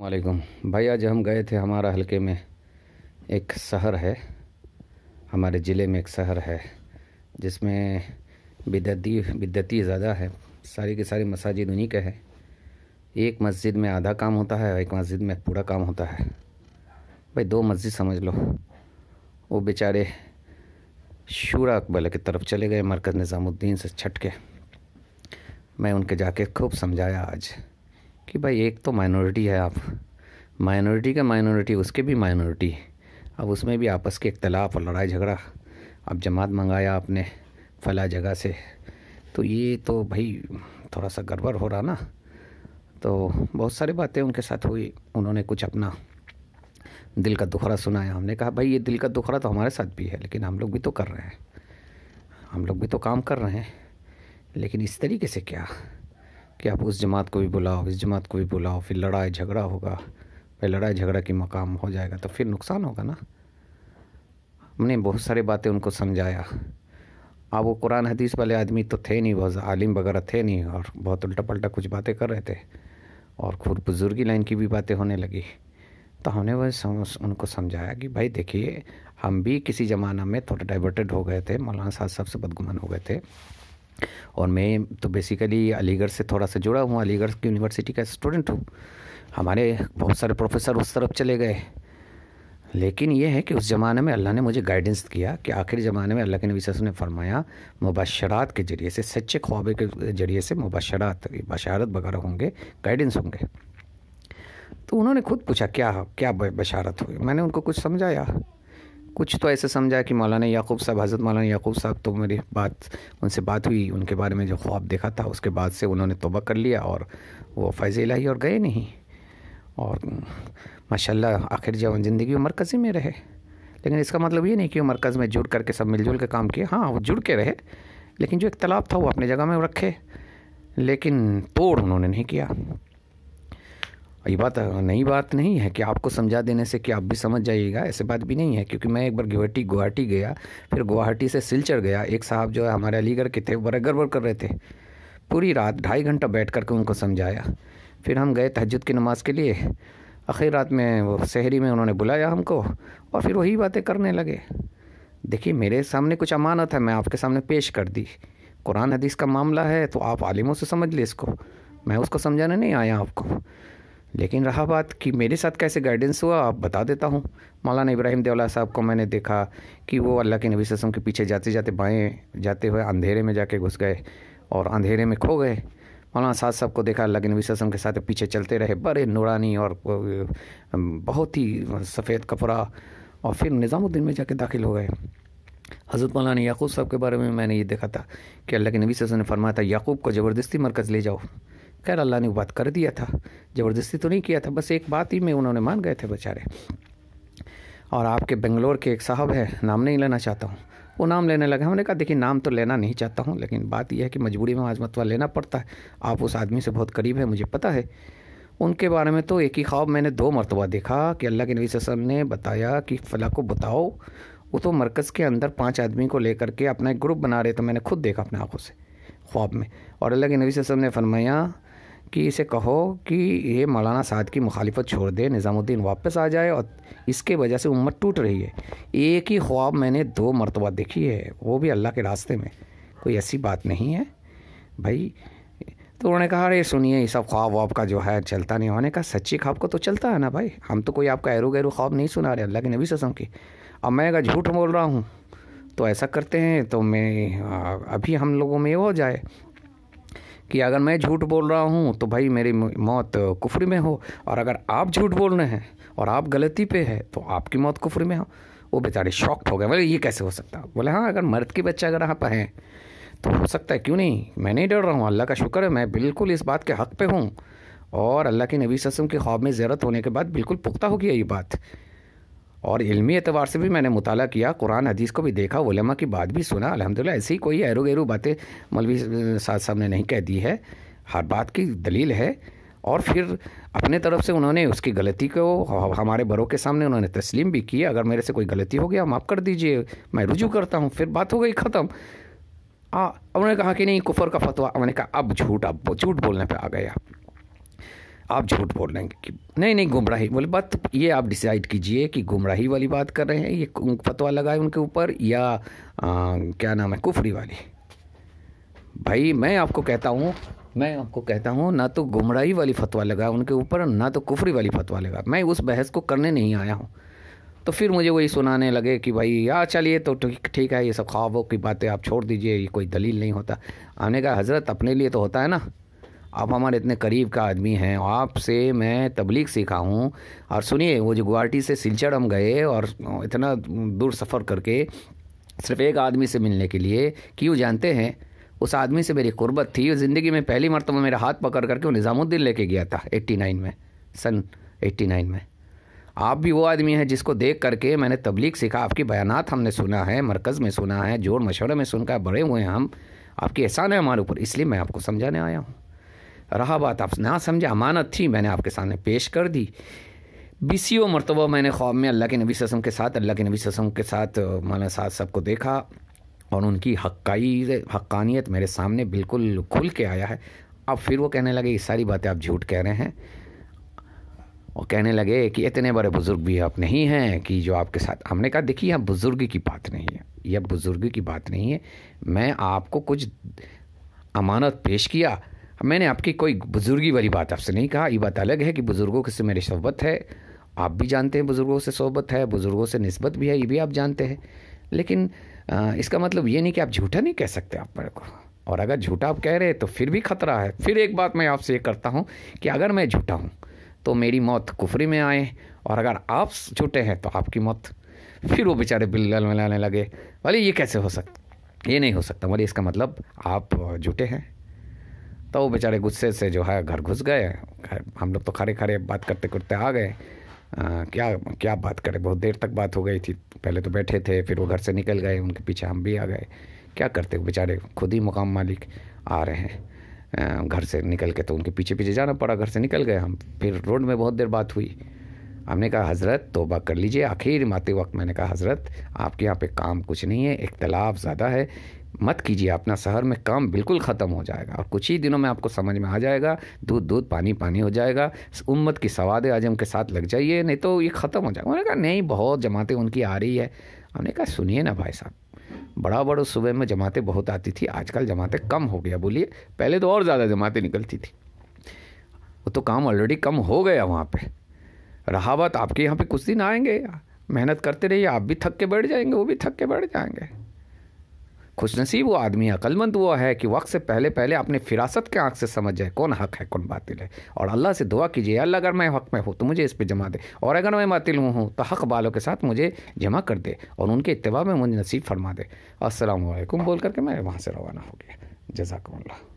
वालेकुम भाई आज हम गए थे हमारा हलके में एक शहर है हमारे ज़िले में एक शहर है जिसमें बिदती बिदती ज़्यादा है सारी की सारी मसाजिद उन्हीं के हैं एक मस्जिद में आधा काम होता है और एक मस्जिद में पूरा काम होता है भाई दो मस्जिद समझ लो वो बेचारे शूरा अकबल की तरफ चले गए मरकज़ निज़ामुद्दीन से छट के मैं उनके जाके खूब समझाया आज कि भाई एक तो माइनॉरिटी है आप माइनॉरिटी का माइनॉरिटी उसके भी माइनॉरिटी अब उसमें भी आपस के इख्तलाफ और लड़ाई झगड़ा अब जमात मंगाया आपने फला जगह से तो ये तो भाई थोड़ा सा गड़बड़ हो रहा ना तो बहुत सारी बातें उनके साथ हुई उन्होंने कुछ अपना दिल का दुखड़ा सुनाया हमने कहा भाई ये दिल का दुखड़ा तो हमारे साथ भी है लेकिन हम लोग भी तो कर रहे हैं हम लोग भी तो काम कर रहे हैं लेकिन इस तरीके से क्या कि आप उस जमात को भी बुलाओ इस जमात को भी बुलाओ फिर लड़ाई झगड़ा होगा फिर लड़ाई झगड़ा की मकाम हो जाएगा तो फिर नुकसान होगा ना हमने बहुत सारी बातें उनको समझाया अब वो कुरान हदीस वाले आदमी तो थे नहीं बहुत आलिम वगैरह थे नहीं और बहुत उल्टा पलटा कुछ बातें कर रहे थे और खुद बुज़ुर्गी लाइन की भी बातें होने लगी तो हमने वह उनको समझाया कि भाई देखिए हम भी किसी ज़माना में थोड़ा डाइवर्टेड हो गए थे मौलाना साहब सबसे बदगुमान हो गए थे और मैं तो बेसिकली अलीगढ़ से थोड़ा सा जुड़ा हूँ अलीगढ़ की यूनिवर्सिटी का स्टूडेंट हूँ हमारे बहुत सारे प्रोफेसर उस तरफ चले गए लेकिन यह है कि उस ज़माने में अल्लाह ने मुझे गाइडेंस किया कि आखिर ज़माने में अल्लाह के नबी ने फरमाया मुबशरात के ज़रिए से सच्चे ख्वाबे के ज़रिए से मुबशरात बशारत वगैरह होंगे गाइडेंस होंगे तो उन्होंने खुद पूछा क्या क्या बशारत हुई मैंने उनको कुछ समझाया कुछ तो ऐसे समझा कि मौलाना याकूब साहब हज़रत मौलाना याकूब साहब तो मेरी बात उनसे बात हुई उनके बारे में जो ख्वाब देखा था उसके बाद से उन्होंने तोबा कर लिया और वो फैज़ इलाही और गए नहीं और माशाल्लाह आखिर जब ज़िंदगी मरकज़ी में रहे लेकिन इसका मतलब ये नहीं कि वो मरकज़ में जुड़ करके सब मिलजुल के काम किए हाँ वो जुड़ के रहे लेकिन जो इख्तलाफ था वो अपने जगह में रखे लेकिन तोड़ उन्होंने नहीं किया ये बात नई बात नहीं है कि आपको समझा देने से कि आप भी समझ जाइएगा ऐसे बात भी नहीं है क्योंकि मैं एक बार गुवाहाटी गुवाहाटी गया फिर गुवाहाटी से सिलचर गया एक साहब जो है हमारे अलीगढ़ के थे बड़ा गड़बड़ कर रहे थे पूरी रात ढाई घंटा बैठ करके उनको समझाया फिर हम गए तहजद की नमाज़ के लिए आखिर रात में वो शहरी में उन्होंने बुलाया हमको और फिर वही बातें करने लगे देखिए मेरे सामने कुछ अमानत है मैं आपके सामने पेश कर दी कुरान हदीस का मामला है तो आप आलिमों से समझ ले इसको मैं उसको समझाने नहीं आया आपको लेकिन रहा बात कि मेरे साथ कैसे गाइडेंस हुआ आप बता देता हूँ मौलाना इब्राहिम देवला साहब को मैंने देखा कि वो अल्लाह के नबी वसम के पीछे जाते जाते बाएँ जाते हुए अंधेरे में जाके घुस गए और अंधेरे में खो गए मौलाना साहब साहब को देखा अल्लाह के नबी वसम के साथ पीछे चलते रहे बड़े नूरानी और बहुत ही सफ़ेद कपड़ा और फिर निज़ामुद्दीन में जाके दाखिल हो गए हज़रत मौलाना याकूब साहब के बारे में मैंने ये देखा था कि अल्लाह के नबी वसम ने फरमाया था याकूब को ज़बरदस्ती मरकज़ ले जाओ खैर अल्लाह ने बात कर दिया था ज़बरदस्ती तो नहीं किया था बस एक बात ही में उन्होंने मान गए थे बेचारे और आपके बेंगलोर के एक साहब हैं नाम नहीं लेना चाहता हूँ वो नाम लेने लगे हमने कहा देखिए नाम तो लेना नहीं चाहता हूँ लेकिन बात यह है कि मजबूरी में आज लेना पड़ता है आप उस आदमी से बहुत करीब है मुझे पता है उनके बारे में तो एक ही ख्वाब मैंने दो मरतबा देखा कि अल्लाह के नबी वसम ने बताया कि फ़ला को बताओ वो तो मरकज़ के अंदर पाँच आदमी को लेकर के अपना एक ग्रुप बना रहे तो मैंने खुद देखा अपने आँखों से ख्वाब में और अल्लाह के नबी वसम ने फरमाया कि इसे कहो कि ये मौलाना साद की मुखालिफत छोड़ दे निज़ामुद्दीन वापस आ जाए और इसके वजह से उम्मत टूट रही है एक ही ख्वाब मैंने दो मरतबा देखी है वो भी अल्लाह के रास्ते में कोई ऐसी बात नहीं है भाई तो उन्होंने कहा अरे सुनिए ये सब ख्वाब वाब का जो है चलता नहीं होने का सच्ची ख्वाब को तो चलता है ना भाई हम तो कोई आपका एरू गैरू ख्वाब नहीं सुना रहे अल्लाह के नबी ससम की अब मैं अगर झूठ बोल रहा हूँ तो ऐसा करते हैं तो मैं अभी हम लोगों में हो जाए कि अगर मैं झूठ बोल रहा हूँ तो भाई मेरी मौत कुफरी में हो और अगर आप झूठ बोल रहे हैं और आप गलती पे है तो आपकी मौत कुफरी में हो वो बेचारे शॉक हो गए बोले ये कैसे हो सकता बोले हाँ अगर मर्द के बच्चे अगर आप हैं तो हो सकता है क्यों नहीं मैं नहीं डर रहा हूँ अल्लाह का शुक्र है मैं बिल्कुल इस बात के हक़ पे हूँ और अल्लाह के नबी वसम के ख्वाब में ज़रूरत होने के बाद बिल्कुल पुख्ता हो गया ये बात और इलमी एतबार से भी मैंने मुताल किया कुरान हदीस को भी देखा वलमा की बात भी सुना अलहमदिल्ला ऐसी कोई एरू गेरू बातें मलवी साहब साहब ने नहीं कह दी है हर बात की दलील है और फिर अपने तरफ से उन्होंने उसकी गलती को हमारे बड़ों के सामने उन्होंने तस्लीम भी की अगर मेरे से कोई गलती हो गया माफ़ कर दीजिए मैं रुजू करता हूँ फिर बात हो गई ख़त्म उन्होंने कहा कि नहीं कुफर का फतवा उन्होंने कहा अब झूठ अब झूठ बोलने पर आ गए आप आप झूठ बोल रहे हैं कि नहीं नहीं गुमराही बोले बात तो ये आप डिसाइड कीजिए कि गुमराही वाली बात कर रहे हैं ये फतवा लगाए उनके ऊपर या आ, क्या नाम है कुफरी वाली भाई मैं आपको कहता हूँ मैं आपको कहता हूँ ना तो गुमराही वाली फतवा लगा उनके ऊपर ना तो कुफरी वाली फतवा लगा मैं उस बहस को करने नहीं आया हूँ तो फिर मुझे वही सुनाने लगे कि भाई यार चलिए तो ठीक है ये सब ख्वाबों की बातें आप छोड़ दीजिए ये कोई दलील नहीं होता आने का हज़रत अपने लिए तो होता है ना आप हमारे इतने करीब का आदमी हैं आपसे मैं तबलीग सीखा हूँ और सुनिए वो जो गुवाहाटी से सिलचर हम गए और इतना दूर सफ़र करके सिर्फ एक आदमी से मिलने के लिए क्यों जानते हैं उस आदमी से मेरी कुर्बत थी ज़िंदगी में पहली मरतबा मेरा हाथ पकड़ करके वो निज़ामुद्दीन लेके गया था एट्टी नाइन में सन एट्टी नाइन में आप भी वो आदमी हैं जिसको देख करके मैंने तबलीग सीखा आपकी बयानात हमने सुना है मरकज़ में सुना है जोड़ मशवरे में सुनकर बड़े हुए हैं हम आपकी एहसान है हमारे ऊपर इसलिए मैं आपको समझाने आया हूँ रहा बात आप ना समझे अमानत थी मैंने आपके सामने पेश कर दी ओ मरतबा मैंने ख्वाब में अल्लाह के नबी ससम के साथ अल्लाह के नबी ससम के साथ माना साथ सबको देखा और उनकी हक्काई हक्कानियत मेरे सामने बिल्कुल खुल के आया है अब फिर वो कहने लगे ये सारी बातें आप झूठ कह रहे हैं और कहने लगे कि इतने बड़े बुज़ुर्ग भी आप नहीं हैं कि जो आपके साथ हमने कहा देखिए यह बुज़ुर्ग की बात नहीं है यह बुज़ुर्ग की बात नहीं है मैं आपको कुछ अमानत पेश किया मैंने आपकी कोई बुज़ुर्गी वाली बात आपसे नहीं कहा ये बात अलग है कि बुज़ुर्गों के से मेरी सोहबत है आप भी जानते हैं बुज़ुर्गों से सोहबत है बुज़ुर्गों से नस्बत भी है ये भी आप जानते हैं लेकिन इसका मतलब ये नहीं कि आप झूठा नहीं कह सकते आप मेरे को और अगर झूठा आप कह रहे हैं तो फिर भी खतरा है फिर एक बात मैं आपसे ये करता हूँ कि अगर मैं झूठा हूँ तो मेरी मौत कुफरी में आए और अगर आप झूठे हैं तो आपकी मौत फिर वो बेचारे में मिलाने लगे भले ये कैसे हो सकता ये नहीं हो सकता भले इसका मतलब आप झूठे हैं तो वो बेचारे गुस्से से जो है घर घुस गए हम लोग तो खड़े खड़े बात करते करते आ गए क्या क्या बात करें बहुत देर तक बात हो गई थी पहले तो बैठे थे फिर वो घर से निकल गए उनके पीछे हम भी आ गए क्या करते बेचारे खुद ही मुकाम मालिक आ रहे हैं घर से निकल के तो उनके पीछे पीछे जाना पड़ा घर से निकल गए हम फिर रोड में बहुत देर बात हुई हमने कहा हज़रत तोबा कर लीजिए आखिर माते वक्त मैंने कहा हज़रत आपके यहाँ पे काम कुछ नहीं है इख्तलाफ ज़्यादा है मत कीजिए अपना शहर में काम बिल्कुल ख़त्म हो जाएगा और कुछ ही दिनों में आपको समझ में आ जाएगा दूध दूध पानी पानी हो जाएगा उम्मत की सवाद आजम के साथ लग जाइए नहीं तो ये ख़त्म हो जाएगा उन्होंने कहा नहीं बहुत जमातें उनकी आ रही है हमने कहा सुनिए ना भाई साहब बड़ा बड़ो सुबह में जमातें बहुत आती थी आजकल जमातें कम हो गया बोलिए पहले तो और ज़्यादा जमातें निकलती थी वो तो काम ऑलरेडी कम हो गया वहाँ पर रहावत आपके यहाँ पे कुछ दिन आएंगे मेहनत करते रहिए आप भी थक के बैठ जाएंगे वो भी थक के बैठ जाएंगे खुशनसीब वो आदमी अक्लमंद वो है कि वक्त से पहले पहले अपने फिरासत के आँख से समझ जाए कौन हक है कौन बातिल है और अल्लाह से दुआ कीजिए अल्लाह अगर मैं हक में हूँ तो मुझे इस पर जमा दे और अगर मैं बातिल हूँ तो हक बालों के साथ मुझे जमा कर दे और उनके इतवा में मुझे नसीब फरमा दे असल बोल करके मैं वहाँ से रवाना हो गया जजाकल्ला